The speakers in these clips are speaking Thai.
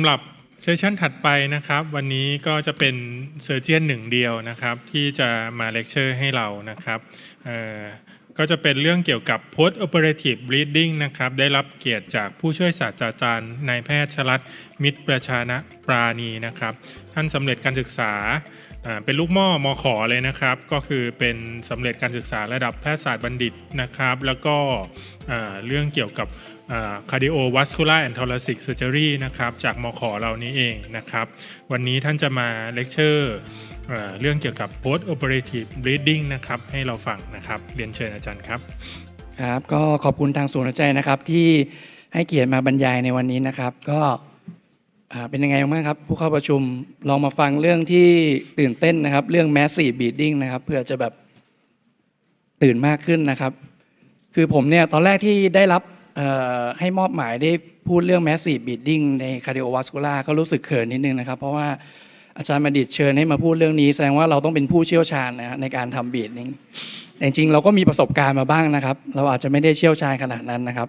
ำหรับเซสชันถัดไปนะครับ วันนี้ก็จะเป็นเซอร์เจียนหนึ่งเดียวนะครับ ที่จะมาเลคเชอร์ให้เรานะครับก็จะเป็นเรื่องเกี่ยวกับ post operative bleeding นะครับ ได้รับเกียรติจากผู้ช่วยศาสตราจารย์นายแพทย์ชลัดมิตรประชานะปราณีนะครับ ท่านสำเร็จการศึกษาเป็นลูกม่อมอขอเลยนะครับ ก็คือเป็นสำเร็จการศึกษาระดับแพทยศาสตร์บัณฑิตนะครับแล้วก็เรื่องเกี่ยวกับ cardiovascular and thoracic surgery นะครับจากมขเรานี้เองนะครับ วันนี้ท่านจะมาเลคเชอร์เรื่องเกี่ยวกับ post operative bleeding นะครับให้เราฟังนะครับเรียนเชิญอาจารย์ครับครับก็ขอบคุณทางศูนย์หัวใจนะครับ ที่ให้เกียรติมาบรรยายในวันนี้นะครับ ก็เป็นยังไงบ้างครับ ผู้เข้าประชุม ลองมาฟังเรื่องที่ตื่นเต้นนะครับ เรื่อง massive bleeding นะครับเพื่อจะแบบตื่นมากขึ้นนะครับ คือผมเนี่ยตอนแรกที่ได้รับให้มอบหมายได้พูดเรื่อง massive bleeding ใน cardiovascular ก็รู้สึกเขินนิดนึงนะครับ เพราะว่าอาจารย์มาดิดเชิญให้มาพูดเรื่องนี้แสดงว่าเราต้องเป็นผู้เชี่ยวชาญนะในการทำบีดนิ่งแต่จริงๆเราก็มีประสบการณ์มาบ้างนะครับ เราอาจจะไม่ได้เชี่ยวชาญขนาดนั้นนะครับ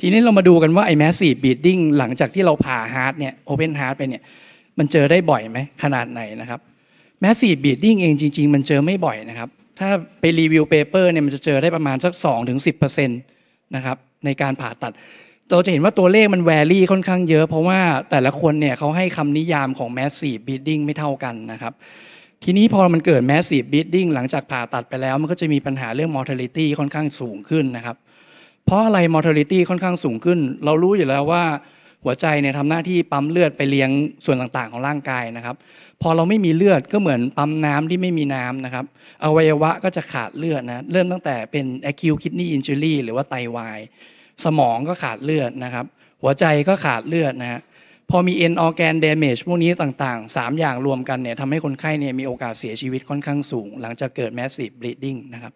ทีนี้เรามาดูกันว่าไอ้แมสซีฟบีดดิ้งหลังจากที่เราผ่าฮาร์ดเนี่ยโอเพนฮาร์ดไปเนี่ยมันเจอได้บ่อยไหมขนาดไหนนะครับแมสซีฟบีดดิ้งเองจริง ๆ มันเจอไม่บ่อยนะครับถ้าไปรีวิวเปเปอร์เนี่ยมันจะเจอได้ประมาณสัก 2-10%นะครับในการผ่าตัด เราจะเห็นว่าตัวเลขมันแวรี่ค่อนข้างเยอะ เพราะว่าแต่ละคนเนี่ยเขาให้คำนิยามของ massive bleeding ไม่เท่ากันนะครับ ทีนี้พอมันเกิด massive bleeding หลังจากผ่าตัดไปแล้ว มันก็จะมีปัญหาเรื่อง mortality ค่อนข้างสูงขึ้นนะครับ เพราะอะไร mortality ค่อนข้างสูงขึ้น เรารู้อยู่แล้วว่าหัวใจเนี่ยทำหน้าที่ปั๊มเลือดไปเลี้ยงส่วนต่างๆ ของร่างกายนะครับพอเราไม่มีเลือดก็เหมือนปั๊มน้ำที่ไม่มีน้ำนะครับอวัยวะก็จะขาดเลือดนะเริ่มตั้งแต่เป็น acute kidney injury หรือว่าไตวายสมองก็ขาดเลือดนะครับ หัวใจก็ขาดเลือดนะฮะพอมีเอ็นออแกนเดเมจพวกนี้ต่างๆ 3 อย่างรวมกันเนี่ยทำให้คนไข้เนี่ยมีโอกาสเสียชีวิตค่อนข้างสูงหลังจากเกิดแมสซีฟบลีดดิ้งนะครับ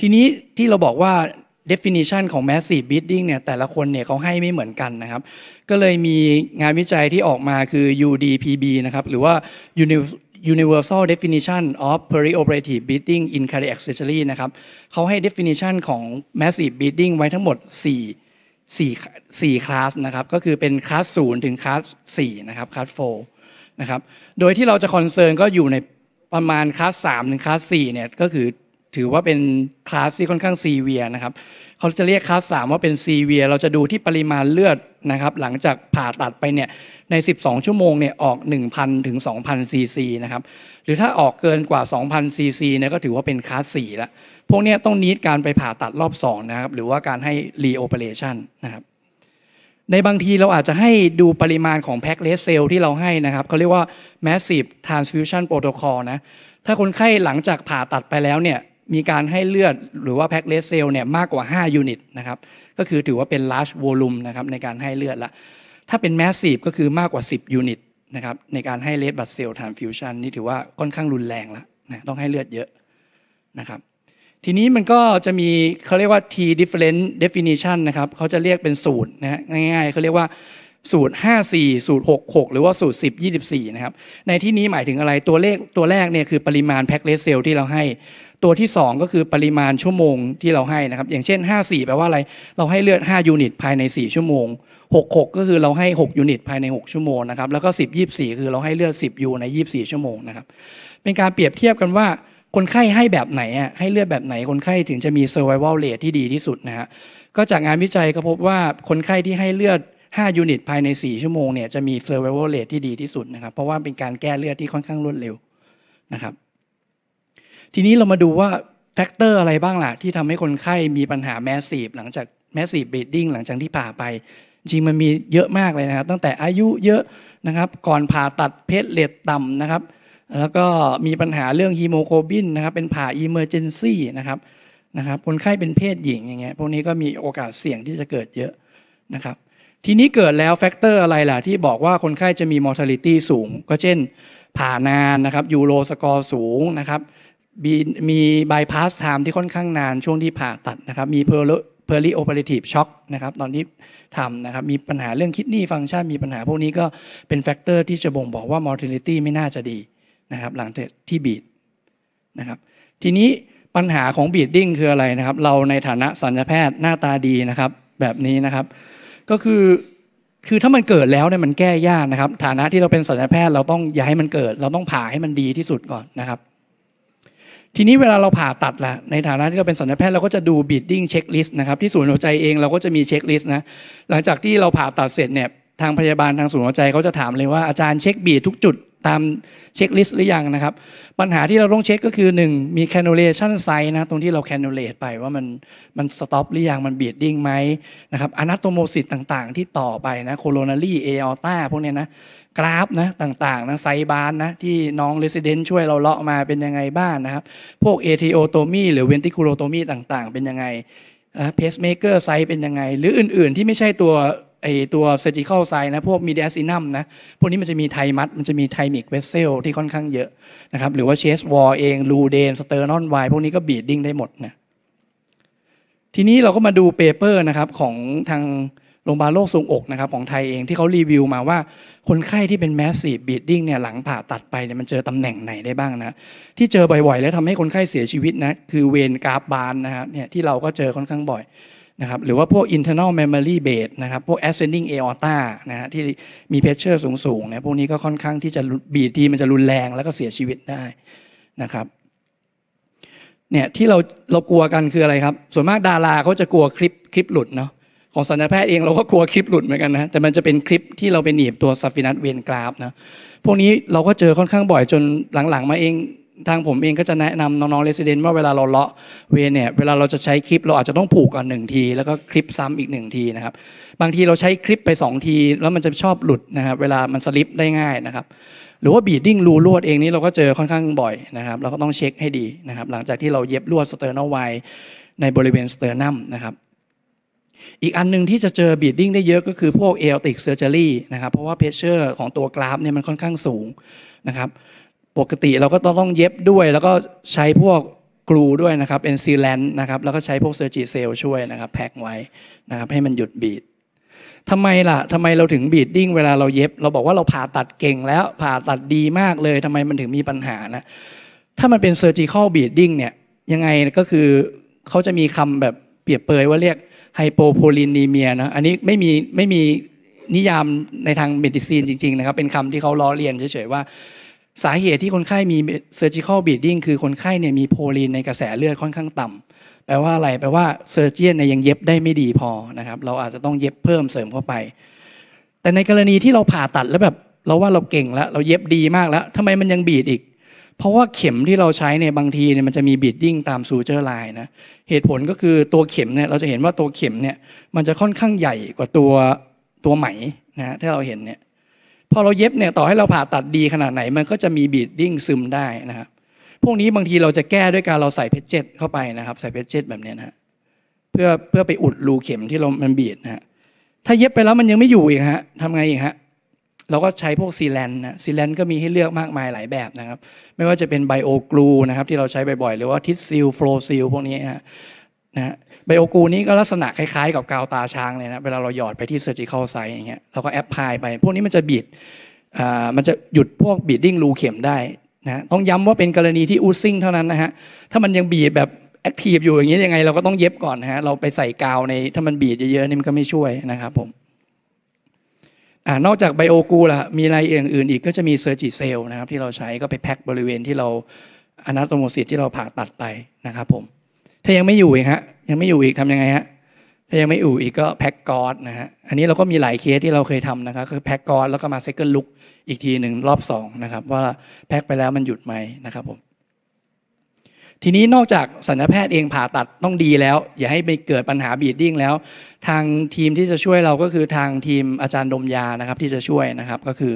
ทีนี้ที่เราบอกว่า definition ของ massive bleeding เนี่ย แต่ละคนเนี่ยเขาให้ไม่เหมือนกันนะครับ ก็เลยมีงานวิจัยที่ออกมาคือ UDPB นะครับ หรือว่า Universal Definition of Perioperative b l e e d i n g in Cardiac Surgery นะครับเขาให้ definition ของ Massive b l e e d i n g ไว้ทั้งหมด 4 4 4คลาสนะครับ ก็คือเป็นคลาส s 0 ถึงคลาส4นะครับคลาส4นะครับ โดยที่เราจะคอนเซิร์นก็อยู่ในประมาณคลาส3ถึงคลาส4เนี่ยก็คือถือว่าเป็นคลาสที่ค่อนข้างซีเวียนะครับเขาจะเรียกคลาสสามว่าเป็นซีเวียเราจะดูที่ปริมาณเลือดนะครับหลังจากผ่าตัดไปเนี่ยใน 12 ชั่วโมงเนี่ยออก 1,000ถึง2,000ซีซีนะครับหรือถ้าออกเกินกว่า 2,000ซีซีเนี่ยก็ถือว่าเป็นคลาส4่ละพวกนี้ต้องนิดการไปผ่าตัดรอบ2นะครับหรือว่าการให้รีโอเปอเรชันนะครับในบางทีเราอาจจะให้ดูปริมาณของแพ็คเลสเซลที่เราให้นะครับเขาเรียกว่า massive transfusion protocol นะถ้าคนไข้หลังจากผ่าตัดไปแล้วเนี่ยมีการให้เลือดหรือว่าแพ็กเลสเซลเนี่ยมากกว่า 5 ยูนิตนะครับก็คือถือว่าเป็น large volume นะครับในการให้เลือดละ ถ้าเป็น massive ก็คือมากกว่า 10 ยูนิตนะครับในการให้เลดบัตเซลทานฟิวชันนี่ถือว่าค่อนข้างรุนแรงละนะต้องให้เลือดเยอะนะครับทีนี้มันก็จะมีเขาเรียกว่า T different definition นะครับเขาจะเรียกเป็นสูตรนะง่ายๆเขาเรียกว่าสูตร54สูตร66 หรือว่าสูตร 10 24นะครับในที่นี้หมายถึงอะไรตัวเลขตัวแรกเนี่ยคือปริมาณแพ็กเลสเซลที่เราให้ตัวที่ 2 ก็คือปริมาณชั่วโมงที่เราให้นะครับ อย่างเช่น 54 แปลว่าอะไรเราให้เลือด 5ยูนิตภายใน 4 ชั่วโมง 66 ก็คือเราให้ 6ยูนิตภายใน 6 ชั่วโมงนะครับแล้วก็ 10 24 คือเราให้เลือด10ยูใน 24 ชั่วโมงนะครับเป็นการเปรียบเทียบกันว่าคนไข้ให้แบบไหนอ่ะให้เลือดแบบไหนคนไข้ถึงจะมี survival rate ที่ดีที่สุดนะฮะก็จากงานวิจัยก็พบว่าคนไข้ที่ให้เลือด5ยูนิตภายใน 4 ชั่วโมงเนี่ยจะมี survival rate ที่ดีที่สุดนะครับ เพราะว่าเป็นการแก้เลือดที่ค่อนข้างรวดเร็วนะครับทีนี้เรามาดูว่า แฟกเตอร์อะไรบ้างล่ะที่ทำให้คนไข้มีปัญหาแมสซีฟหลังจากแมสซีฟบีดดิ้งหลังจากที่ผ่าไป จริงมันมีเยอะมากเลยนะครับ ตั้งแต่อายุเยอะนะครับ ก่อนผ่าตัดเพศเลดต่ำนะครับ แล้วก็มีปัญหาเรื่องฮีโมโกลบินนะครับเป็นผ่าอิมเมอร์เจนซี่นะครับนะครับคนไข้เป็นเพศหญิงอย่างเงี้ยพวกนี้ก็มีโอกาสเสี่ยงที่จะเกิดเยอะนะครับ ทีนี้เกิดแล้วแฟกเตอร์อะไรล่ะที่บอกว่าคนไข้จะมีมอร์ท t ลิตี้สูงก็เช่นผ่านานนะครับยูโรสกอร์สูงนะครับมีมีบายพาสไทม์ที่ค่อนข้างนานช่วงที่ผ่าตัดนะครับมีเพอร์เพอร์ลีโอเปอเรทีฟช็อกนะครับตอนที่ทำนะครับมีปัญหาเรื่องคิดนี่ฟังก์ชันมีปัญหาพวกนี้ก็เป็นแฟกเตอร์ที่จะบ่งบอกว่ามอร์ติลิตี้ไม่น่าจะดีนะครับหลังที่บีดนะครับทีนี้ปัญหาของบีดดิ้งคืออะไรนะครับ เราในฐานะสัญญาแพทย์หน้าตาดีนะครับแบบนี้นะครับ ก็คือคือถ้ามันเกิดแล้วเนี่ยมันแก้ยากนะครับ ฐานะที่เราเป็นสัญญาแพทย์เราต้องอย่าให้มันเกิด เราต้องผ่าให้มันดีที่สุดก่อนนะครับทีนี้เวลาเราผ่าตัดละในฐานะที่เราเป็นสัลยแพทย์ เราก็จะดูบีดดิ้งเช็คลิสต์นะครับที่ศูนย์หัวใจเองเราก็จะมีเช็คลิสต์นะหลังจากที่เราผ่าตัดเสร็จเนี่ยทางพยาบาลทางศูนย์หัวใจเขาจะถามเลยว่าอาจารย์เช็คบีทุกจุดตามเช็คลิสต์หรือยังนะครับ ปัญหาที่เราต้องเช็คก็คือ1มีแคนูเลชันไซส์นะ ตรงที่เราแคนูเลตไปว่ามันมันสต็อปหรือยังมันบีดดิ้งไหมนะครับอนาโตโมซิตต่างๆ ที่ต่อไปนะโคโรนารีเอออต้าพวกเนี้ยนะกราฟนะต่างๆนะไซบานนะที่น้องเรสเดนช่วยเราเลาะมาเป็นยังไงบ้างนนะครับ พวกเอทิโอโตมีหรือเวนติคูโลโตมีต่างๆ เป็นยังไงเพสเมเกอร์ไซส์เป็นยังไงหรืออื่นๆที่ไม่ใช่ตัวไอตัวเซจิคอลไซนะพวกมีเดียซินัมนะพวกนี้มันจะมีไทมัดมันจะมีไทมิกเวสเซลที่ค่อนข้างเยอะนะครับหรือว่าเชสวอลเองลูเดนสเตอร์นอนไวพวกนี้ก็บีดดิ้งได้หมดนะทีนี้เราก็มาดูเปเปอร์นะครับของทางโรงพยาบาลโรคทรงอกนะครับของไทยเองที่เขารีวิวมาว่า คนไข้ที่เป็นแมสซีฟบีดดิ้งเนี่ยหลังผ่าตัดไปเนี่ยมันเจอตำแหน่งไหนได้บ้างนะ ที่เจอบ่อยๆแล้วทำให้คนไข้เสียชีวิตนะคือเวนกราฟบานนะับเนี่ยที่เราก็เจอค่อนข้างบ่อยนะครับหรือว่าพวก internal memory base นะครับ พวก ascending aorta นะฮะที่มี pressure สูงๆนะพวกนี้ก็ค่อนข้างที่จะบีทีมันจะรุนแรงแล้วก็เสียชีวิตได้นะครับ เนี่ยที่เราเรากลัวกันคืออะไรครับ ส่วนมากดาราเขาจะกลัวคลิปคลิปหลุดเนาะของสัญญาแพทย์เองเราก็กลัวคลิปหลุดเหมือนกันนะ แต่มันจะเป็นคลิปที่เราไปหนีบตัวซัฟฟินัสเวนกราฟนะ พวกนี้เราก็เจอค่อนข้างบ่อยจนหลังๆ มาเองทางผมเองก็จะแนะนำน้องๆเรสเดนว่าเวลาเราเลาะเวเนี่ยเวลาเราจะใช้คลิปเราอาจจะต้องผูกกันหนึ่งที แล้วก็คลิปซ้ำอีกหนึ่งทีนะครับ บางทีเราใช้คลิปไป 2 ทีแล้วมันจะชอบหลุดนะครับเวลามันสลิปได้ง่ายนะครับ หรือว่าบีดดิ้งรูรวดเองนี้เราก็เจอค่อนข้างบ่อยนะครับเราก็ต้องเช็คให้ดีนะครับ หลังจากที่เราเย็บลวดสเตอร์นอไวในบริเวณสเตอร์นัมนะครับอีกอันนึงที่จะเจอบีดดิ้งได้เยอะก็คือพวกเอลติกเซอร์เจอรี่นะครับเพราะว่าเพชเชอร์ของตัวกราฟเนี่ยมันค่อนข้างสูงนะครับปกติเราก็ต้องเย็บด้วย แล้วก็ใช้พวกกลูด้วยนะครับเอนซีแลนนะครับแล้วก็ใช้พวกเซอร์จิเซลช่วยนะครับแพ็คไว้นะครับให้มันหยุดบีดทำไมล่ะทำไมเราถึงบีดดิ้งเวลาเราเย็บ เราบอกว่าเราผ่าตัดเก่งแล้วผ่าตัดดีมากเลยทำไมมันถึงมีปัญหานะ ถ้ามันเป็นเซอร์จิคอลบีดดิ้งเนี่ย ยังไงก็คือเขาจะมีคำแบบเปรียบเปยว่าเรียกไฮโปโพลินีเมียนะอันนี้ไม่มีไม่มีนิยามในทางเมดิซีนจริง ๆ นะครับ เป็นคำที่เขาล้อเลียนเฉยๆว่าสาเหตุที่คนไข้มี surgical bleeding คือคนไข้เนี่ยมีโพลีนในกระแสเลือดค่อนข้างต่ำ แปลว่าอะไรแปลว่าเซอร์เจียนเนี่ยยังเย็บได้ไม่ดีพอนะครับเราอาจจะต้องเย็บเพิ่มเสริมเข้าไป แต่ในกรณีที่เราผ่าตัดแล้วแบบ เราว่าเราเก่งแล้วเราเย็บดีมากแล้ว ทำไมมันยังบีดอีก เพราะว่าเข็มที่เราใช้เนี่ยบางทีเนี่ยมันจะมีบีดดิ้งตามซูเจอร์ไลน์นะเหตุผลก็คือตัวเข็มเนี่ยเราจะเห็นว่าตัวเข็มเนี่ยมันจะค่อนข้างใหญ่กว่าตัวตัวไหมนะที่เราเห็นเนี่ยพอเราเย็บเนี่ยต่อให้เราผ่าตัดดีขนาดไหนมันก็จะมีบีดดิ้งซึมได้นะครับพวกนี้บางทีเราจะแก้ด้วยการเราใส่เพชเจ็ตเข้าไปนะครับ ใส่เพชเจ็ตแบบนี้นะเพื่อเพื่อไปอุดรูเข็มที่เรามันบีดนะฮะถ้าเย็บไปแล้วมันยังไม่อยู่อีกฮะทำไงอีกฮะเราก็ใช้พวกซีแลนนะซีแลนก็มีให้เลือกมากมายหลายแบบนะครับ ไม่ว่าจะเป็นไบโอกลูนะครับที่เราใช้บ่อยๆหรือว่าทิสซิลโฟลซิลพวกนี้นะนะไบโอกูนี้ก็ลักษณะคล้ายๆกับกาวตาช้างเลยนะ เวลาเราหยอดไปที่เซอร์จิคอลไซส์อย่างเงี้ย เราก็แอปพลายไป พวกนี้มันจะบีดมันจะหยุดพวกบีดดิ้งรูเข็มได้นะต้องย้ำว่าเป็นกรณีที่อูซิ่งเท่านั้นนะฮะ ถ้ามันยังบีดแบบแอคทีฟอยู่อย่างเงี้ยยังไงเราก็ต้องเย็บก่อนนะฮะ เราไปใส่กาวในถ้ามันบีดเยอะๆนี่มันก็ไม่ช่วยนะครับผมอนอกจากไบโอกูล่ะมีอะไรอื่นอีกก็จะมีเซอร์จิเซลนะครับที่เราใช้ก็ไปแพ็คบริเวณที่เราอนาโตโมซิตที่เราผ่าตัดไปนะครับผมถ้ายังไม่อยู่อีกฮะยังไม่อยู่อีกทํำยังไงฮะ ถ้ายังไม่อยู่อีกก็แพ็กกอดนะฮะอันนี้เราก็มีหลายเคสที่เราเคยทำนะครับคือแพ็กกอดแล้วก็มาเซ็เกอร์ลุกอีกทีหนึ่งรอบ2นะครับว่าแพ็กไปแล้วมันหยุดไหมนะครับผมทีนี้นอกจากสัญญาแพทย์เองผ่าตัดต้องดีแล้ว อย่าให้ไปเกิดปัญหาบีดดิ้งแล้วทางทีมที่จะช่วยเราก็คือทางทีมอาจารย์ดมยานะครับที่จะช่วยนะครับก็คือ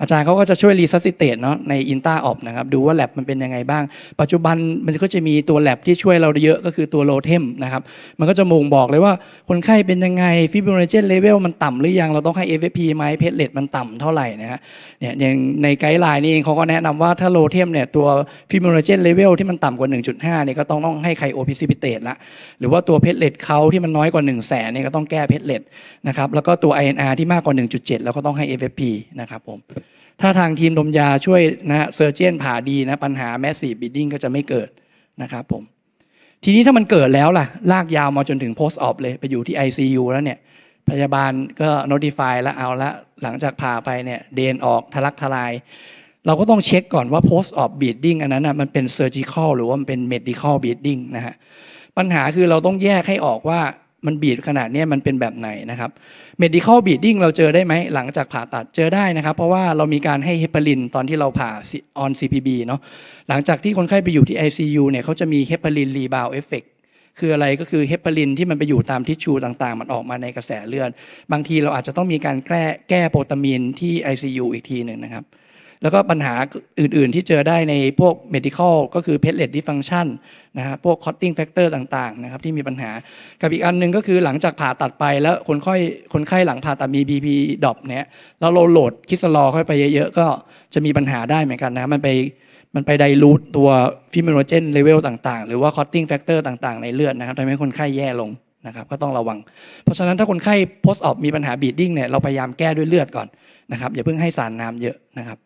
อาจารย์เขาก็จะช่วยรีซัสซิเตตเนาะในอินต้าออฟนะครับดูว่าแ a บมันเป็นยังไงบ้าง ปัจจุบันมันก็จะมีตัวแ a บที่ช่วยเราเยอะก็คือตัวโลเทมนะครับมันก็จะมงบอกเลยว่า คนไข้เป็นยังไงฟิบริเนเจนเลเวลมันต่ำหรือยังเราต้องให้ FFP ไหมเพชเลตมันต่ำเท่าไหร่นะฮะเนี่ยอย่างในไกด์ไลน์นี่เองเขาก็แนะนำว่าถ้าโลเทมเนี่ยตัวฟิบริเนเจนเลเวลที่มันต่ำกว่า 1.5เนี่ยก็ต้องต้องให้ไคโอพิซิพิเตตละหรือว่าตัวเพชเลตเขาที่มันน้อยกว่า1 0 0แสนเนี่ยก็ต้องแก้เพชรเลดนะครับแล้วก็ตัว INR ที่มากกว่า 1.7ดเราก็ต้องให้ FFP นะครับผมถ้าทางทีมดมยาช่วยนะเซอร์เจนผ่าดีนะปัญหาแมสซีบิดดิ้งก็จะไม่เกิดนะครับผมทีนี้ถ้ามันเกิดแล้วล่ะ ลากยาวมาจนถึง post op เลยไปอยู่ที่ ICU แล้วเนี่ย พยาบาลก็ notify แล้วเอาละ หลังจากผ่าไปเนี่ยเดนออกทะลักทลาย เราก็ต้องเช็คก่อนว่า post op bleeding อันนั้นนะมันเป็น surgical หรือว่ามันเป็น medical bleeding นะฮะปัญหาคือเราต้องแยกให้ออกว่ามันบีดขนาดนี้มันเป็นแบบไหนนะครับ medical bleeding เราเจอได้ไหม หลังจากผ่าตัดเจอได้นะครับ เพราะว่าเรามีการให้เฮปารินตอนที่เราผ่า on CPB เนาะหลังจากที่คนไข้ไปอยู่ที่ ICU เนี่ยเขาจะมีเฮปารินรีบาวเอฟเฟกคืออะไรก็คือเฮปารินที่มันไปอยู่ตามทิชชูต่างๆ มันออกมาในกระแสเลือดบางทีเราอาจจะต้องมีการแก้แก้โปรตามีนที่ ICU อีกทีหนึ่งนะครับแล้วก็ปัญหาอื่นๆที่เจอได้ในพวก medical ก็คือเพ a เล l ดิฟังชันนะฮะพวก c ตต t t i n g factor ต่างๆนะครับที่มีปัญหากับอีกอันนึงก็คือหลังจากผ่าตัดไป แล้วคนไข้คนไข้หลังผ่าตัดมี BP ดรอปเนี่ยแล้วเราโหลดคิสลอค่อยไปเยอะๆ ก็จะมีปัญหาได้เหมือนกันนะมันไปมันไปไดรูทตัวฟิโมโนเจนเลเวลต่างๆ หรือว่าคอตติ้งแฟกเตอร์ต่างๆในเลือดนะครับทำให้คนไข้แย่ลงนะครับก็ต้องระวัง เพราะฉะนั้นถ้าคนไข้โพสต์ออกมีปัญหาบีดดิ้งเนี่ยเราพยายามแก้ด้วยเลือดก่อนนะครับอย่าเพิ่งให้สารน้ำเยอะนะครับ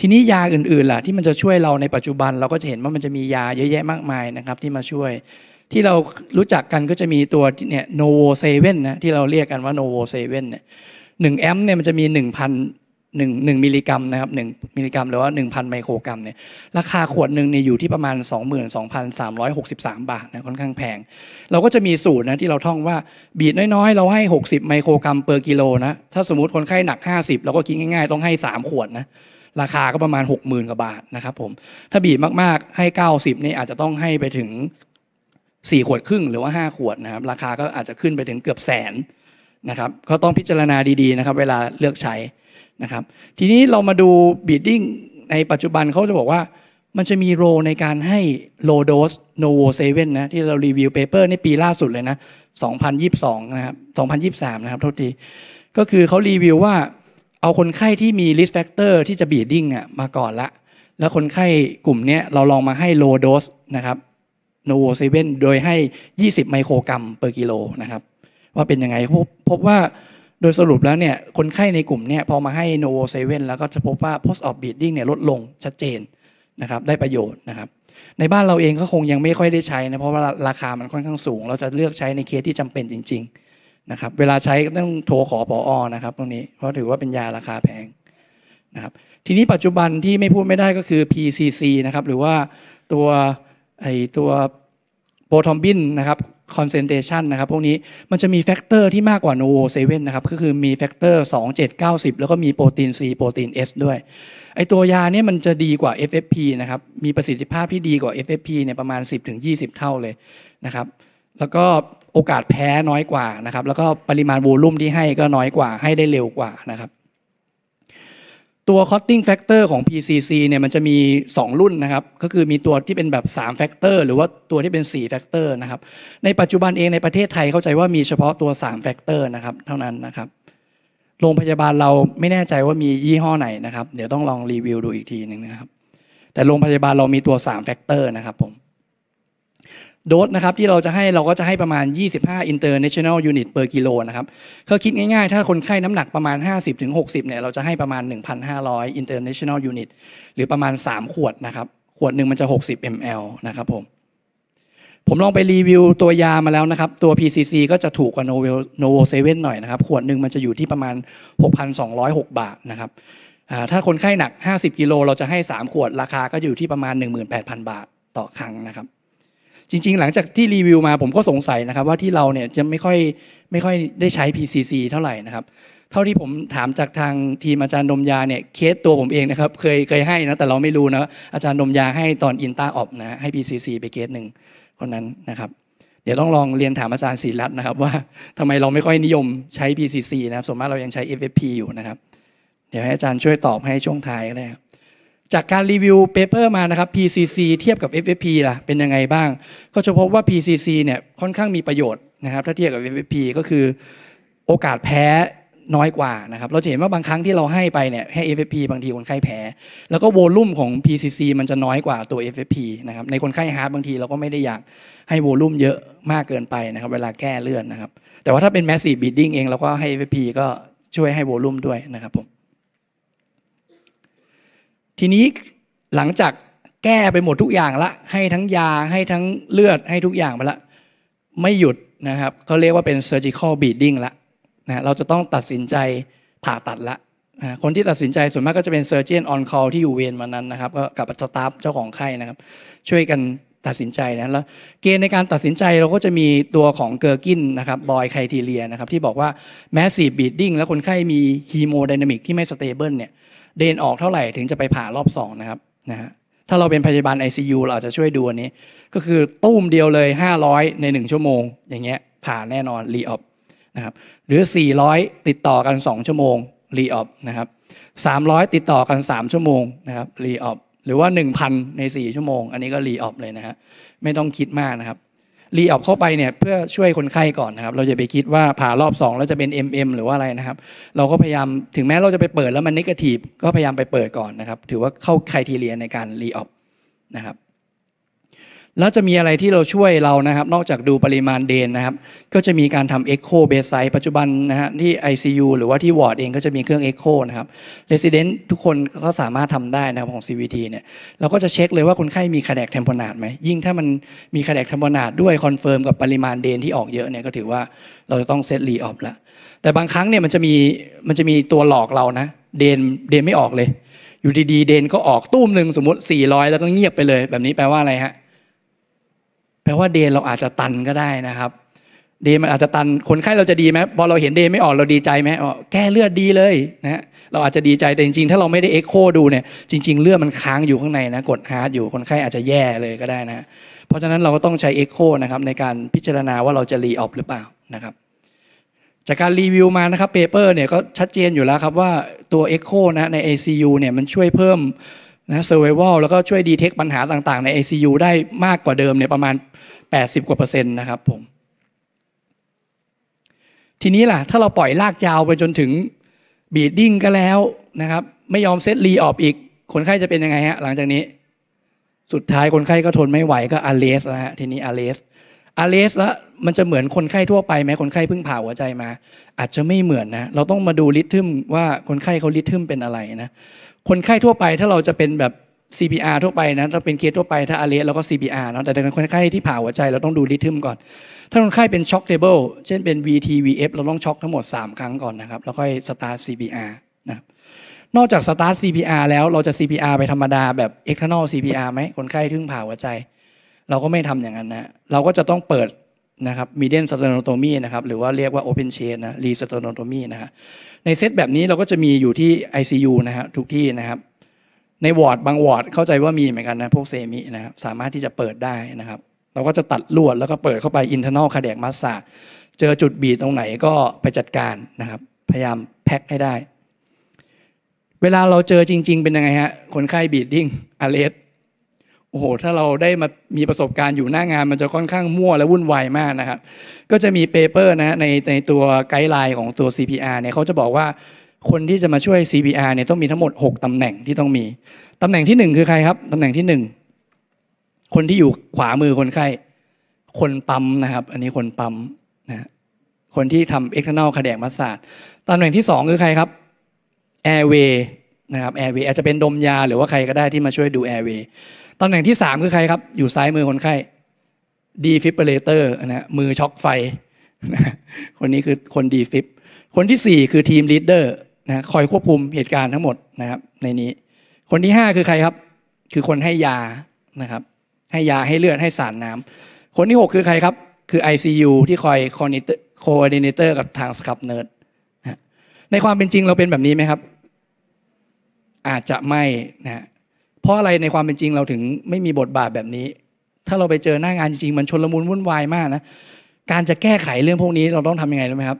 ทีนี้ยาอื่นๆล่ะที่มันจะช่วยเราในปัจจุบัน เราก็จะเห็นว่ามันจะมียาเยอะแยะมากมายนะครับที่มาช่วย ที่เรารู้จักกันก็จะมีตัวเนี่ยโนโวเซเว่นนะที่เราเรียกกันว่าโนโวเซเว่นเนี่ยหนึ่งแอมป์เนี่ยมันจะมีหนึ่งพันหนึ่งหนึ่งมิลลิกรัมนะครับหนึ่งมิลลิกรัมหรือว่าหนึ่งพันไมโครกรัมเนี่ยราคาขวดหนึ่งเนี่ยอยู่ที่ประมาณสสสออองงหมมื่นนพัาร้ยหกสิบสามบาทนะค่อนข้างแพงเราก็จะมีสูตรนะที่เราท่องว่าบีดน้อยๆ เราให้หกสิบไมโครกรัมเปอร์กิโลนะถ้าสมมติคนไข้หนักิบเราก็กินง่ายๆต้องให้มขวดนะราคาก็ประมาณ 60,000 กว่าบาทนะครับผมถ้าบีบมากๆให้ 90นี่อาจจะต้องให้ไปถึง 4 ขวดครึ่งหรือว่า 5 ขวดนะครับราคาก็อาจจะขึ้นไปถึงเกือบแสนนะครับก็ต้องพิจารณาดีๆนะครับเวลาเลือกใช้นะครับ ทีนี้เรามาดูบีดดิ้งในปัจจุบันเขาจะบอกว่า มันจะมีโรในการให้โโลดสโนโวเซเว่นนะที่เรารีวิวเปเปอร์ในปีล่าสุดเลยนะ 2022นะครับ2023นะครับโทษทีก็คือเขารีวิวว่าเอาคนไข้ที่มีิ i s ฟ factor ที่จะบีดดิ้งอ่ะมาก่อนละ แล้วคนไข้กลุ่มนี้เราลองมาให้ low dose นะครับโนโวเซเว่นโดยให้ 20 ไมโครกรัมเปอร์กิโลนะครับว่าเป็นยังไงพบพบว่าโดยสรุปแล้วเนี่ยคนไข้ในกลุ่มนี้พอมาให้โนโวเซเว่นแล้วก็จะพบว่า post op bleeding เนี่ยลดลงชัดเจนนะครับได้ประโยชน์นะครับ ในบ้านเราเองก็คงยังไม่ค่อยได้ใช้นะเพราะว่าราคามันค่อนข้างสูง เราจะเลือกใช้ในเคสที่จำเป็นจริง ๆนะครับเวลาใช้ก็ต้องโทรขอปออนะครับตรงนี้ เพราะถือว่าเป็นยาราคาแพงนะครับทีนี้ปัจจุบันที่ไม่พูดไม่ได้ก็คือ PCC นะครับ หรือว่าตัวไอตัวโปรทอมบินนะครับคอนเซนเทชันนะครับพวกนี้มันจะมีแฟกเตอร์ที่มากกว่าโนโวเซเว่นนะครับก็คือมีแฟกเตอร์2 7 9 0 แล้วก็มีโปรตีน C โปรตีน S ด้วยไอตัวยาเนี่ยมันจะดีกว่า FFP นะครับมีประสิทธิภาพที่ดีกว่า FFP เนี่ยประมาณ 10-20 เท่าเลยนะครับ แล้วก็โอกาสแพ้น้อยกว่านะครับแล้วก็ปริมาณวูลุ่มที่ให้ก็น้อยกว่าให้ได้เร็วกว่านะครับ ตัว c ติ t i n g factor ของ PCC เนี่ยมันจะมี 2 รุ่นนะครับ ก็คือมีตัวที่เป็นแบบ3 factor หรือว่าตัวที่เป็น4 factor นะครับในปัจจุบันเองในประเทศไทยเข้าใจว่ามีเฉพาะตัว 3 factor นะครับเท่านั้นนะครับโรงพยาบาลเราไม่แน่ใจว่ามียี่ห้อไหนนะครับเดี๋ยวต้องลองรีวิวดูอีกทีหนึ่งนะครับ แต่โรงพยาบาลเรามีตัว3 factor นะครับผมโดสนะครับที่เราจะให้เราก็จะให้ประมาณ 25 international unit per กิโลนะครับก็คิดง่ายๆ ถ้าคนไข้น้ำหนักประมาณ 50-60 เนี่ยเราจะให้ประมาณ 1,500 international unit หรือประมาณ 3 ขวดนะครับ ขวดหนึ่งมันจะ 60 ml นะครับผม ผมลองไปรีวิวตัวยามาแล้วนะครับ ตัว PCC ก็จะถูกกว่า Novo Novo Seven หน่อยนะครับ ขวดหนึ่งมันจะอยู่ที่ประมาณ 6,206 บาทนะครับถ้าคนไข้หนัก 50 กิโลเราจะให้ 3 ขวดราคาก็อยู่ที่ประมาณ 18,000 บาทต่อครั้งนะครับจริงๆ หลังจากที่รีวิวมาผมก็สงสัยนะครับว่าที่เราเนี่ยจะไม่ค่อยไม่ค่อยได้ใช้ PCC เท่าไหร่นะครับเท่าที่ผมถามจากทางทีมอาจารย์ดมยาเนี่ยเคสตัวผมเองนะครับเคยเคยให้นะแต่เราไม่รู้นะอาจารย์ดมยาให้ตอนอินตาออบนะให้ PCC ไปเคสหนึ่งคนนั้นนะครับเดี๋ยวต้องลองเรียนถามอาจารย์ศิรัตน์นะครับว่า ทำไมเราไม่ค่อยนิยมใช้ PCC นะครับส่วนมากเรายังใช้ FFP อยู่นะครับเดี๋ยวให้อาจารย์ช่วยตอบให้ช่วงท้ายก็ได้ครับจากการรีวิวเปเปอร์มานะครับ PCC เทียบกับ FFP ล่ะเป็นยังไงบ้าง ก็จะพบว่า PCC เนี่ยค่อนข้างมีประโยชน์นะครับ ถ้าเทียบกับ FFP ก็คือโอกาสแพ้น้อยกว่านะครับเราจะเห็นว่าบางครั้งที่เราให้ไปเนี่ยให้ FFP บางทีคนไข้แพ้ แล้วก็โวลุ่มของ PCC มันจะน้อยกว่าตัว FFP นะครับในคนไข้ฮาร์ดบางทีเราก็ไม่ได้อยากให้โวลุ่มเยอะมากเกินไปนะครับเวลาแก้เลื่อนนะครับแต่ว่าถ้าเป็น massive bleeding เองเราก็ให้ FFP ก็ช่วยให้โวลุ่มด้วยนะครับผมทีนี้หลังจากแก้ไปหมดทุกอย่างละ ให้ทั้งยาให้ทั้งเลือดให้ทุกอย่างไปละ ไม่หยุดนะครับเขาเรียกว่าเป็น surgical bleeding ละนะเราจะต้องตัดสินใจผ่าตัดละนะคนที่ตัดสินใจส่วนมากก็จะเป็น surgeon on call ที่อยู่เวรมานั้นนะครับก็กับสตาฟเจ้าของไข้นะครับช่วยกันตัดสินใจนะแล้วเกณฑ์ในการตัดสินใจเราก็จะมีตัวของเกอร์กินนะครับบอยไคทีเรียนะครับที่บอกว่าแม้สีบีดดิ้งแล้วคนไข้มีฮีโมไดนามิกที่ไม่สเตเบิลเนี่ยเดินออกเท่าไหร่ถึงจะไปผ่ารอบสองนะครับนะฮะถ้าเราเป็นพยาบาล ICU เราอาจจะช่วยดูอันนี้ก็คือตุ้มเดียวเลย 500 ใน 1 ชั่วโมง อย่างเงี้ยผ่าแน่นอนรีออฟนะครับหรือ 400 ติดต่อกัน 2 ชั่วโมงรีออฟนะครับ300 ติดต่อกัน 3 ชั่วโมงนะครับรีออฟหรือว่า 1,000 ใน 4 ชั่วโมงอันนี้ก็รีออฟเลยนะฮะไม่ต้องคิดมากนะครับรีออกเข้าไปเนี่ยเพื่อช่วยคนไข้ก่อนนะครับ เราจะไปคิดว่าผ่ารอบ 2 แล้วจะเป็น MM หรือว่าอะไรนะครับ เราก็พยายามถึงแม้เราจะไปเปิดแล้วมันนิเกทีฟก็พยายามไปเปิดก่อนนะครับ ถือว่าเข้าคทีเรียนในการรีออกนะครับแล้วจะมีอะไรที่เราช่วยเรานะครับ นอกจากดูปริมาณเดนนะครับ ก็จะมีการทำเอ็กโคเบสไซต์ปัจจุบันนะฮะที่ ICU หรือว่าที่วอร์ดเอง ก็จะมีเครื่องเอ็กโคนะครับเสซิเดนต์ทุกคนก็สามารถทำได้นะครับของ CVT เนี่ย เราก็จะเช็คเลยว่าคนไข้มีคาแดกเทมโพนาดไหม ยิ่งถ้ามันมีคาแดกเทมโพนาดด้วยคอนเฟิร์มกับปริมาณเดนที่ออกเยอะเนี่ยก็ถือว่าเราจะต้องเซตรีออฟละแต่บางครั้งเนี่ยมันจะมีมันจะมีตัวหลอกเรานะ เดนเดนไม่ออกเลย อยู่ดี ๆ เดนก็ออกตุ้มหนึ่งสมมติ400 แล้วก็เงียบไปเลย แบบนี้แปลว่าอะไรฮะแปลว่าเดย์เราอาจจะตันก็ได้นะครับเดย์มันอาจจะตันคนไข้เราจะดีไหมพอเราเห็นเดย์ไม่ออกเราดีใจไหมอ๋อแก้เลือดดีเลยนะเราอาจจะดีใจแต่จริงๆ ถ้าเราไม่ได้เอ็กโคดูเนี่ยจริง ๆ เลือดมันค้างอยู่ข้างในนะกดฮาร์ดอยู่คนไข้อาจจะแย่เลยก็ได้นะเพราะฉะนั้นเราก็ต้องใช้เอ็กโคนะครับในการพิจารณาว่าเราจะรีออฟหรือเปล่านะครับจากการรีวิวมานะครับเปเปอร์เนี่ยก็ชัดเจนอยู่แล้วครับว่าตัวเ e c โคนะใน ACU เนี่ยมันช่วยเพิ่มนะเซอร์ไวลแล้วก็ช่วยดีเทคปัญหาต่าง ๆ ใน ICU ได้มากกว่าเดิมเนี่ยประมาณ 80กว่าเปอร์เซ็นต์นะครับผมทีนี้ล่ะถ้าเราปล่อยลากยาวไปจนถึงบีดดิ้งก็แล้วนะครับ ไม่ยอมเซตรีออฟอีก คนไข้จะเป็นยังไงฮะหลังจากนี้ สุดท้ายคนไข้ก็ทนไม่ไหวก็อาเลส้ะฮะทีนี้อาเลสอาเลสแล้วมันจะเหมือนคนไข้ทั่วไปไหมคนไข้เพิ่งผ่าหัวใจมา อาจจะไม่เหมือนนะ เราต้องมาดูลิทึมว่าคนไข้เขาลิทึมเป็นอะไรนะคนไข้ทั่วไป ถ้าเราจะเป็นแบบ CPR ทั่วไปนะถ้าเป็นเคสทั่วไปถ้าอาเลสเราก็ CPR เนาะแต่ถ้าคนไข้ที่ผ่าหัวใจเราต้องดูริทึมก่อน ถ้าคนไข้เป็นช็อคเทเบิลเช่นเป็น VT VF เราต้องช็อคทั้งหมด 3 ครั้งก่อนนะครับแล้วค่อยสตาร์ท CPR นะนอกจากสตาร์ท CPR แล้วเราจะ CPR ไปธรรมดาแบบ external CPR ไหม คนไข้ทึ่งผ่าหัวใจ เราก็ไม่ทำอย่างนั้นนะเราก็จะต้องเปิดนะครับมีเดนสเตโนโตมีนะครับหรือว่าเรียกว่าโอเพนเชนนะรีสเตโนโตมีนะฮะในเซตแบบนี้เราก็จะมีอยู่ที่ ICU นะฮะทุกที่นะครับ ในวอร์ดบางวอร์ดเข้าใจว่ามีเหมือนกันนะพวกเซมินะครับสามารถที่จะเปิดได้นะครับเราก็จะตัดลวดแล้วก็เปิดเข้าไปอินเทอร์นอลคาเดกมาสซาเจอจุดบีตรงไหนก็ไปจัดการนะครับพยายามแพ็คให้ได้ เวลาเราเจอจริง ๆเป็นยังไงฮะคนไข้บีดดิ้งอะเลสโอ้โหถ้าเราได้มามีประสบการณ์อยู่หน้างานมันจะค่อนข้างมั่วและวุ่นวายมากนะครับ ก็จะมีเปเปอร์นะในในตัวไกด์ไลน์ของตัว CPR เนี่ยเขาจะบอกว่าคนที่จะมาช่วย CPR เนี่ยต้องมีทั้งหมด 6 ตำแหน่งที่ต้องมี ตำแหน่งที่ 1 คือใครครับ ตำแหน่งที่ 1 คนที่อยู่ขวามือคนไข้ คนปั๊มนะครับ อันนี้คนปั๊มนะ คนที่ทำ external c a ล d i แ c m มัสซาดตำแหน่งที่ 2 คือใครครับ airway นะครับ airway อาจจะเป็นดมยาหรือว่าใครก็ได้ที่มาช่วยดู airway ตำแหน่งที่ 3 คือใครครับ อยู่ซ้ายมือคนไข้ดีฟิบเปเลเตอร์นะมือช็อกไฟคนนี้คือคนดีฟิบคนที่ 4 คือทีมลีดเดอร์นะคอยควบคุมเหตุการณ์ทั้งหมดนะครับ ในนี้ คนที่ 5 คือใครครับ คือคนให้ยานะครับ ให้ยาให้เลือด ให้สารน้ำ คนที่ 6 คือใครครับ คือ ICU ที่คอยคอนิเตอร์โคดิเนเตอร์กับทางสครับเนิร์ดในความเป็นจริงเราเป็นแบบนี้ไหมครับ อาจจะไม่นะเพราะอะไรในความเป็นจริงเราถึงไม่มีบทบาทแบบนี้ ถ้าเราไปเจอหน้างานจริงมันชนลมุนวุ่นวายมากนะการจะแก้ไขเรื่องพวกนี้เราต้องทํำยังไงรู้ไหมครับ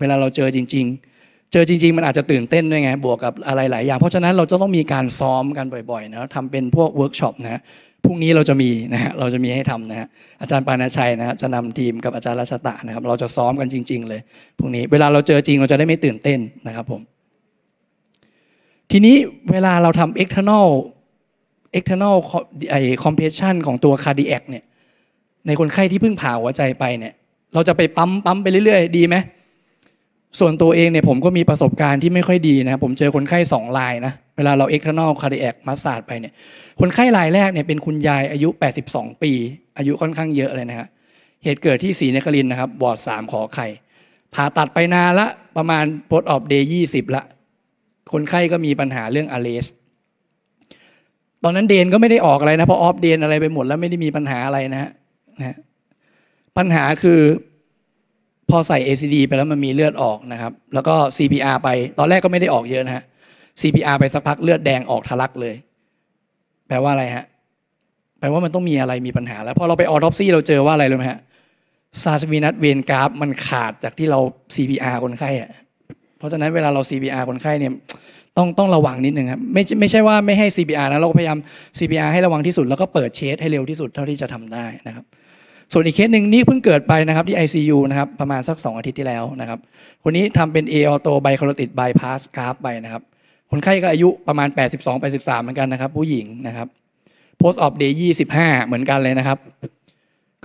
เวลาเราเจอจริง ๆ เจอจริง ๆ มันอาจจะตื่นเต้นด้วยไง บวกกับอะไรหลายอย่าง เพราะฉะนั้นเราจะต้องมีการซ้อมกันบ่อยๆนะทำเป็นพวกเวิร์กช็อปนะพรุ่งนี้เราจะมีนะฮะเราจะมีให้ทำนะฮะอาจารย์ปานาชัยนะฮะจะนำทีมกับอาจารย์รัชตะนะครับ เราจะซ้อมกันจริง ๆ เลยพรุ่งนี้ เวลาเราเจอจริงเราจะได้ไม่ตื่นเต้นนะครับผมทีนี้เวลาเราทำ external external compression ของตัว cardiac เนี่ยในคนไข้ที่เพิ่งผ่าหัวใจไปเนี่ย เราจะไปปั๊มปั๊มไปเรื่อยๆ ดีไหมส่วนตัวเองเนี่ยผมก็มีประสบการณ์ที่ไม่ค่อยดีนะผมเจอคนไข้สองรายนะเวลาเรา external cardiac m a s า a g e ไปเนี่ยคนไข้รายแรกเนี่ยเป็นคุณยายอายุ 82 ปี อายุค่อนข้างเยอะเลยนะฮะเหตุเกิดที่ศรีนครินนะครับบอดสามขอไข่ผ่าตัดไปนานละ ประมาณ p ดออ o เดย์20 ละคนไข้ก็มีปัญหาเรื่องอะเลสตอนนั้นเดนก็ไม่ได้ออกอะไรนะเพราะออฟเดนอะไรไปหมดแล้วไม่ได้มีปัญหาอะไรนะฮะนะ ปัญหาคือพอใส่ ACD ไปแล้วมันมีเลือดออกนะครับ แล้วก็ CPR ไป ตอนแรกก็ไม่ได้ออกเยอะนะฮะ CPR ไปสักพักเลือดแดงออกทะลักเลย แปลว่าอะไรฮะ แปลว่ามันต้องมีอะไรมีปัญหาแล้ว พอเราไปออทอปซี่เราเจอว่าอะไรรู้ไหมฮะ ซาสวีนัทเวนกราฟมันขาดจากที่เรา CPR คนไข้อะเพราะฉะนั้นเวลาเรา CPR คนไข้เนี่ยต้องต้องระวังนิดนึงครับ ไม่ไม่ใช่ว่าไม่ให้ CPR นะเราพยายาม CPR ให้ระวังที่สุดแล้วก็เปิดเชสให้เร็วที่สุดเท่าที่จะทำได้นะครับ ส่วนอีกเคสหนึ่งนี่เพิ่งเกิดไปนะครับที่ ICU นะครับประมาณสัก 2 อาทิตย์ที่แล้วนะครับ คนนี้ทำเป็น a ออ t o b i c a r o t i d bypass g r a f ไปนะครับ คนไข้ก็อายุประมาณ 82 83 เหมือนกันนะครับ ผู้หญิงนะครับ post op day 25 เหมือนกันเลยนะครับ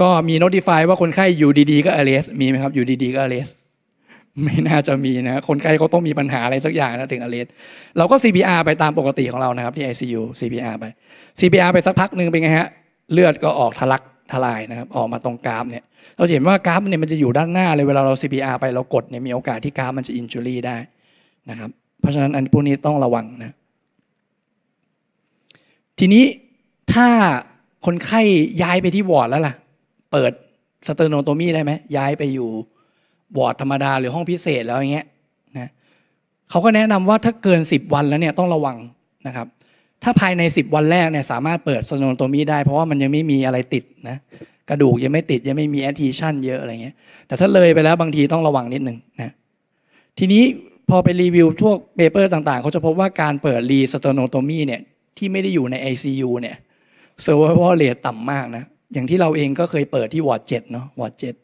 ก็มี notify ว่าคนไข้อยู่ดีๆก็ arrest มีไหมครับอยู่ดีๆก็ arrest ไม่น่าจะมีนะ คนไข้เขาต้องมีปัญหาอะไรสักอย่างนะ ถึงอเลสเราก็ CPR ไปตามปกติของเรานะครับ ที่ ICU CPR ไป CPR ไปสักพักหนึ่งเป็นไงฮะ เลือดก็ออกทะลักทลายนะครับ ออกมาตรงกรามเนี่ยเราเห็นว่ากรามเนี่ยมันจะอยู่ด้านหน้าเลยเวลาเรา CPR ไปเรากดเนี่ยมีโอกาสที่กรามมันจะอินจูรี่ได้นะครับเพราะฉะนั้น อันพวกนี้ต้องระวังนะทีนี้ถ้าคนไข้ย้ายไปที่วอร์ดแล้วล่ะเปิดสเตอร์โนโตมีได้ไหมย้ายไปอยู่บอร์ดธรรมดาหรือห้องพิเศษแล้วอย่างเงี้ยนะเขาก็แนะนำว่าถ้าเกิน 10 วันแล้วเนี่ยต้องระวังนะครับ ถ้าภายใน 10 วันแรกเนี่ยสามารถเปิดสโนโตมีได้เพราะว่ามันยังไม่มีอะไรติดนะกระดูกยังไม่ติดยังไม่มีแอทีิชันเยอะอะไรเงี้ยแต่ถ้าเลยไปแล้วบางทีต้องระวังนิดนึงนะทีนี้พอไปรีวิวพวกเปเปอร์ต่างๆเขาจะพบว่าการเปิดรีสโตโนโตมีเนี่ยที่ไม่ได้อยู่ใน ICU เนี่ย survival rate ต่ำมากนะอย่างที่เราเองก็เคยเปิดที่วอร์ดเจ็ดเนาะวอร์ดเจ็ด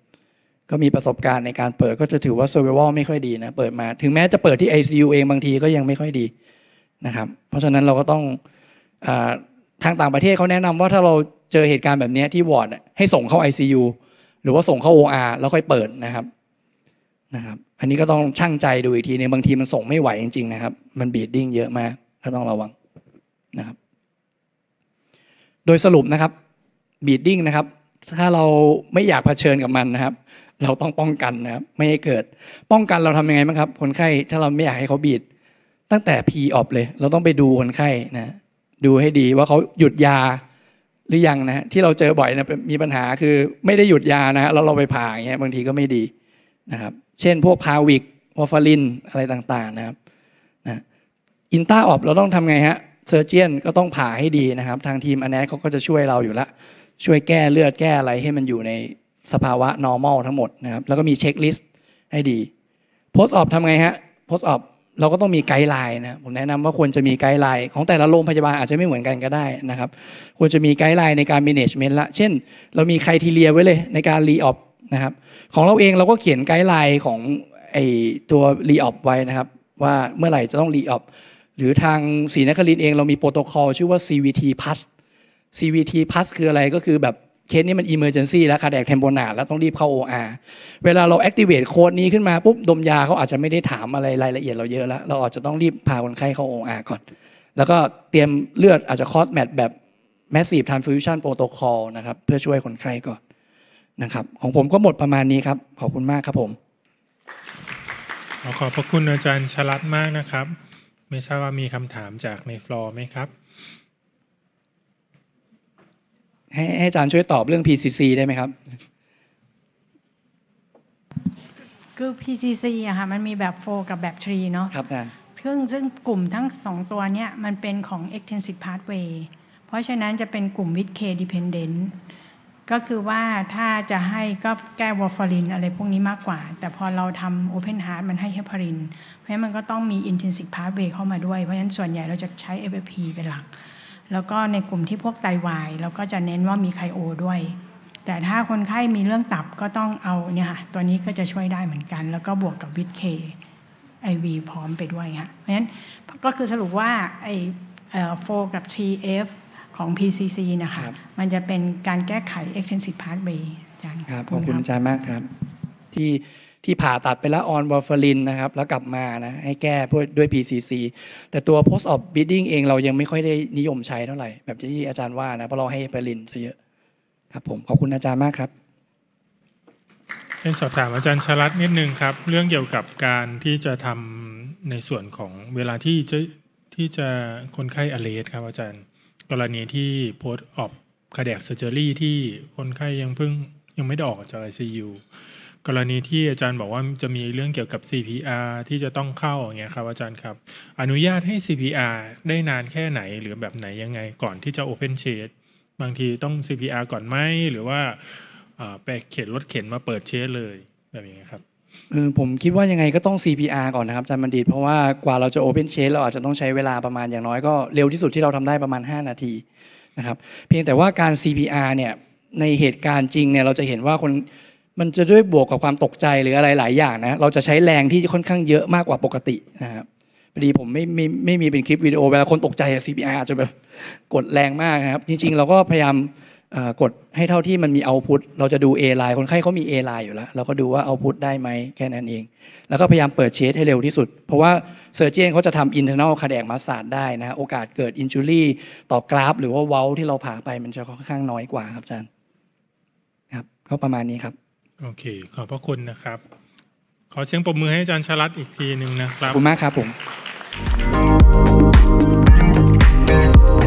ก็มีประสบการณ์ในการเปิดก็จะถือว่าเซอร์ไวลไม่ค่อยดีนะเปิดมาถึงแม้จะเปิดที่ ICU เองบางทีก็ยังไม่ค่อยดีนะครับเพราะฉะนั้นเราก็ต้องอทางต่างประเทศเขาแนะนำว่าถ้าเราเจอเหตุการณ์แบบนี้ที่วอร์ดให้ส่งเข้า ICU หรือว่าส่งเข้า OR แล้วค่อยเปิดนะครับนะครับ อันนี้ก็ต้องช่างใจดูอีกทีนึงบางทีมันส่งไม่ไหวจริง ๆ นะครับมันบีดดิ้งเยอะมากก็ต้องระวังนะครับ โดยสรุปนะครับบีดดิ้งนะครับถ้าเราไม่อยากเผชิญกับมันนะครับ เราต้องป้องกันนะครับไม่ให้เกิดป้องกันเราทำยังไงบ้างครับ คนไข้ถ้าเราไม่อยากให้เขาบีดตั้งแต่พีออบเลย เราต้องไปดูคนไข้นะ ดูให้ดีว่าเขาหยุดยาหรือยังนะ ที่เราเจอบ่อยนะมีปัญหาคือไม่ได้หยุดยานะแล้วเราไปผ่าอย่างเงี้ย บางทีก็ไม่ดีนะครับ เช่นพวกพาวิกวอฟาลินอะไรต่างๆนะครับนะอินต้าออบเราต้องทำไงฮะเซอร์เจียนก็ต้องผ่าให้ดีนะครับทางทีมอแนเขาก็จะช่วยเราอยู่ละช่วยแก้เลือดแก้อะไรให้มันอยู่ในสภาวะ normal ทั้งหมดนะครับแล้วก็มีเช็คลิสต์ให้ดี post op ทำไงฮะ post op เราก็ต้องมีไกด์ไลน์นะผมแนะนำว่าควรจะมีไกด์ไลน์ของแต่ละโรงพยาบาลอาจจะไม่เหมือนกันก็ได้นะครับควรจะมีไกด์ไลน์ในการ management ละ เช่น เรามีใครทีเรียไว้เลยในการรีออนะครับของเราเองเราก็เขียนไกด์ไลน์ของไอตัวรีออไว้นะครับว่าเมื่อไหร่จะต้องรีออฟหรือทางศรีนครินเองเรามีโปรโตคอลชื่อว่า CVT p a s s CVT plus คืออะไรก็คือแบบเคสนี้มัน emergency แล้วคาแดกแทมโบนาแล้วต้องรีบเข้า OR เวลาเรา activate โค้ดนี้ขึ้นมาปุ๊บดมยาเขาอาจจะไม่ได้ถามอะไรรายละเอียดเราเยอะแล้ว เราอาจจะต้องรีบพาคนไข้เข้า OR ก่อน แล้วก็เตรียมเลือด อาจจะ cross match แบบ massive transfusion protocol นะครับเพื่อช่วยคนไข้ก่อนนะครับ ของผมก็หมดประมาณนี้ครับ ขอบคุณมากครับผม ขอขอบพระคุณอาจารย์ชลัดมากนะครับ ไม่ทราบว่ามีคำถามจากในฟลอร์ไหมครับให้ให้อาจารย์ช่วยตอบเรื่อง PCC ได้ไหมครับคือ PCC อะค่ะมันมีแบบโฟกับแบบทรีเนาะครับอาจารย์ซึ่งซึ่งกลุ่มทั้งสองตัวเนี้ยมันเป็นของ extensive pathway เพราะฉะนั้นจะเป็นกลุ่ม with K dependent ก็คือว่าถ้าจะให้ก็แก้วอฟอรินอะไรพวกนี้มากกว่า แต่พอเราทำโอเพนฮาร์ดมันให้เฮปารินเพราะฉะนั้นมันก็ต้องมี intensive pathway เข้ามาด้วยเพราะฉะนั้นส่วนใหญ่เราจะใช้ FFP เป็นหลักแล้วก็ในกลุ่มที่พวกไตาวายเราก็จะเน้นว่ามีไคโอด้วย แต่ถ้าคนไข้มีเรื่องตับก็ต้องเอาเนี่ยค่ะตัวนี้ก็จะช่วยได้เหมือนกัน แล้วก็บวกกับวิตเค ไอวีพร้อมไปด้วยค่ะเพราะฉะนั้นก็คือสรุปว่าไอโฟกับ t f ของ PCC นะคะมันจะเป็นการแก้ไข extensive pathway อาจารย์ครับขอบคุณอาจารย์มากครับที่ที่ผ่าตัดไปแล้วออนวอร์ฟารินนะครับ แล้วกลับมานะ ให้แก้ด้วย PCC แต่ตัว post op bleeding เองเรายังไม่ค่อยได้นิยมใช้เท่าไหร่ แบบที่อาจารย์ว่านะเพราะเราให้เปรินซะเยอะครับผมขอบคุณอาจารย์มากครับ เป็นสอบถามอาจารย์ชลัดนิดนึงครับ เรื่องเกี่ยวกับการที่จะทำในส่วนของเวลาที่จะที่จะคนไข้อเลสครับ อาจารย์กรณีที่โพสต์ออกคาเดกเซอร์เจอรี่ที่คนไข้ยังเพิ่งยังไม่ได้ออกจากไอซียูกรณีที่อาจารย์บอกว่าจะมีเรื่องเกี่ยวกับ CPR ที่จะต้องเข้าอย่างเงี้ยครับอาจารย์ครับอนุญาตให้ CPR ได้นานแค่ไหนหรือแบบไหนยังไงก่อนที่จะ Open c h a d บางทีต้อง CPR ก่อนไหมหรือว่าไปเข็นรถเข็นมาเปิดเชสเลยแบบนี้ครับผมคิดว่ายังไงก็ต้อง CPR ก่อนนะครับอาจารย์บัณฑิตเพราะว่ากว่าเราจะ Open Chase เราอาจจะต้องใช้เวลาประมาณอย่างน้อย ก็เร็วที่สุดที่เราทำได้ประมาณ 5 นาทีนะครับเพียงแต่ว่าการ CPR เนี่ยในเหตุการณ์จริงเนี่ยเราจะเห็นว่าคนมันจะด้วยบวกกับความตกใจหรืออะไรหลายอย่างนะ เราจะใช้แรงที่ค่อนข้างเยอะมากกว่าปกตินะครับ พอดีผมไม่ไม่ไม่มีเป็นคลิปวิดีโอเวลาคนตกใจ CPR จะแบบกดแรงมากครับ จริงๆ เราก็พยายามกดให้เท่าที่มันมีเอาพุทเราจะดู A ไลน์คนไข้เขามี A ไลน์อยู่แล้ว เราก็ดูว่าเอาพุทได้ไหมแค่นั้นเอง แล้วก็พยายามเปิดเชสให้เร็วที่สุด เพราะว่าเซอร์เจนเขาจะทำอินเทอร์เน็ตคาแดกมาสาดได้นะโอกาสเกิดอินจูรี่ต่อกราฟ หรือว่าเวลที่เราผ่าไปมันจะค่อนข้างน้อยกว่าครับอาจารย์ครับก็ประมาณนี้ครับโอเค ขอบพระคุณนะครับ ขอเสียงปรบมือให้อาจารย์ชลัดอีกทีหนึ่งนะครับ ขอบคุณมากครับผม